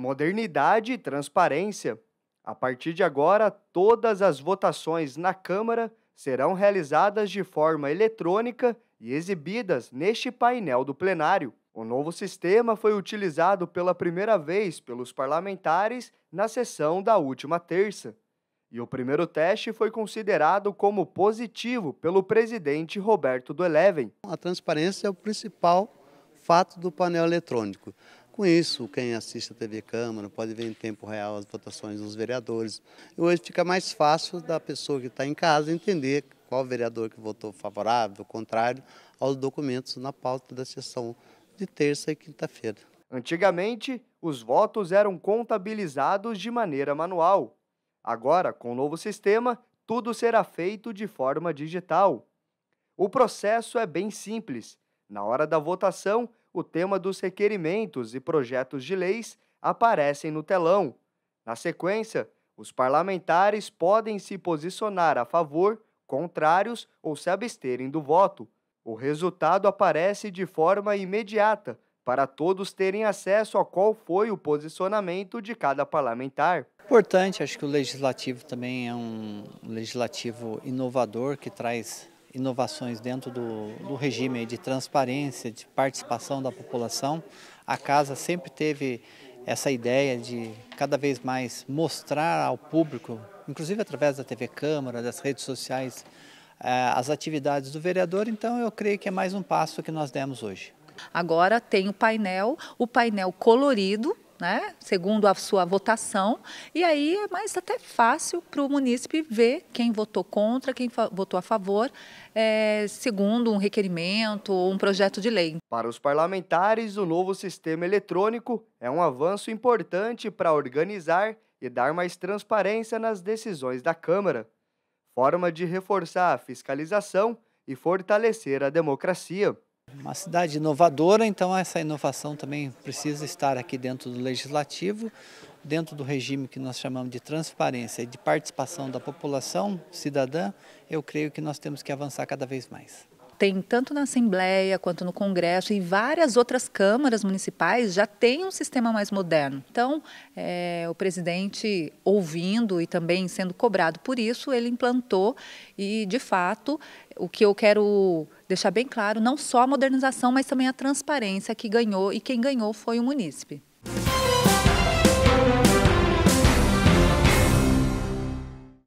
Modernidade e transparência. A partir de agora, todas as votações na Câmara serão realizadas de forma eletrônica e exibidas neste painel do plenário. O novo sistema foi utilizado pela primeira vez pelos parlamentares na sessão da última terça. E o primeiro teste foi considerado como positivo pelo presidente Roberto do Eleven. A transparência é o principal fato do painel eletrônico com isso, quem assiste a TV Câmara pode ver em tempo real as votações dos vereadores. E hoje fica mais fácil da pessoa que está em casa entender qual vereador que votou favorável, contrário aos documentos na pauta da sessão de terça e quinta-feira. Antigamente, os votos eram contabilizados de maneira manual. Agora, com o novo sistema, tudo será feito de forma digital. O processo é bem simples. Na hora da votação, o tema dos requerimentos e projetos de leis aparecem no telão. Na sequência, os parlamentares podem se posicionar a favor, contrários ou se absterem do voto. O resultado aparece de forma imediata para todos terem acesso a qual foi o posicionamento de cada parlamentar. Importante, acho que o legislativo também é um legislativo inovador que traz inovações dentro do, do regime de transparência, de participação da população. A casa sempre teve essa ideia de cada vez mais mostrar ao público, inclusive através da TV Câmara, das redes sociais, eh, as atividades do vereador. Então, eu creio que é mais um passo que nós demos hoje. Agora tem o painel, o painel colorido, né? segundo a sua votação, e aí é mais até fácil para o munícipe ver quem votou contra, quem votou a favor, é, segundo um requerimento ou um projeto de lei. Para os parlamentares, o novo sistema eletrônico é um avanço importante para organizar e dar mais transparência nas decisões da Câmara, forma de reforçar a fiscalização e fortalecer a democracia. Uma cidade inovadora, então essa inovação também precisa estar aqui dentro do legislativo, dentro do regime que nós chamamos de transparência e de participação da população cidadã, eu creio que nós temos que avançar cada vez mais tem tanto na Assembleia quanto no Congresso e várias outras câmaras municipais já têm um sistema mais moderno. Então, é, o presidente, ouvindo e também sendo cobrado por isso, ele implantou e, de fato, o que eu quero deixar bem claro, não só a modernização, mas também a transparência que ganhou e quem ganhou foi o munícipe.